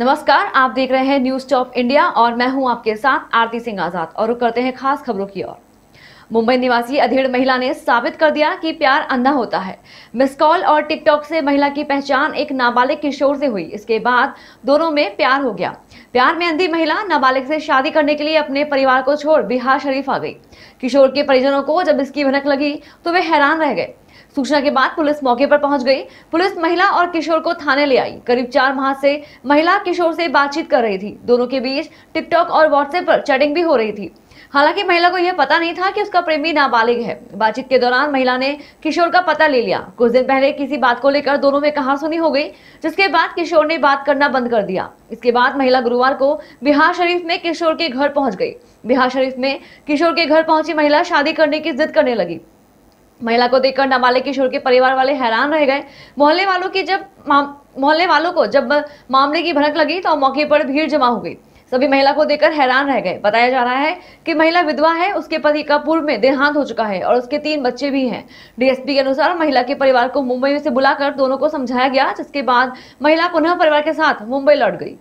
नमस्कार आप देख रहे हैं न्यूज टॉप इंडिया और मैं हूं आपके साथ आरती सिंह आजाद और करते हैं खास खबरों की ओर मुंबई निवासी अधेड़ महिला ने साबित कर दिया कि प्यार अंधा होता है मिस कॉल और टिकटॉक से महिला की पहचान एक नाबालिग किशोर से हुई इसके बाद दोनों में प्यार हो गया प्यार में अंधी महिला नाबालिग से शादी करने के लिए अपने परिवार को छोड़ बिहार शरीफ आ गई किशोर के परिजनों को जब इसकी भनक लगी तो वे हैरान रह गए सूचना के बाद पुलिस मौके पर पहुंच गई पुलिस महिला और किशोर को थाने ले आई करीब चार माह से महिला किशोर से बातचीत कर रही थी दोनों के बीच टिकटॉक और व्हाट्सएप पर चैटिंग भी हो रही थी हालांकि महिला को यह पता नहीं था कि उसका प्रेमी नाबालिग है बातचीत के दौरान महिला ने किशोर का पता ले लिया कुछ दिन पहले किसी बात को लेकर दोनों में कहा सुनी हो गई जिसके बाद किशोर ने बात करना बंद कर दिया इसके बाद महिला गुरुवार को बिहार शरीफ में किशोर के घर पहुंच गई बिहार शरीफ में किशोर के घर पहुंची महिला शादी करने की जिद करने लगी महिला को देखकर नाबालिग किशोर के परिवार वाले हैरान रह गए मोहल्ले वालों की जब मोहल्ले वालों को जब मामले की भनक लगी तो मौके पर भीड़ जमा हो गई सभी महिला को देखकर हैरान रह गए बताया जा रहा है कि महिला विधवा है उसके पति का पूर्व में देहांत हो चुका है और उसके तीन बच्चे भी हैं डीएसपी के अनुसार महिला के परिवार को मुंबई से बुलाकर दोनों को समझाया गया जिसके बाद महिला पुनः परिवार के साथ मुंबई लौट गई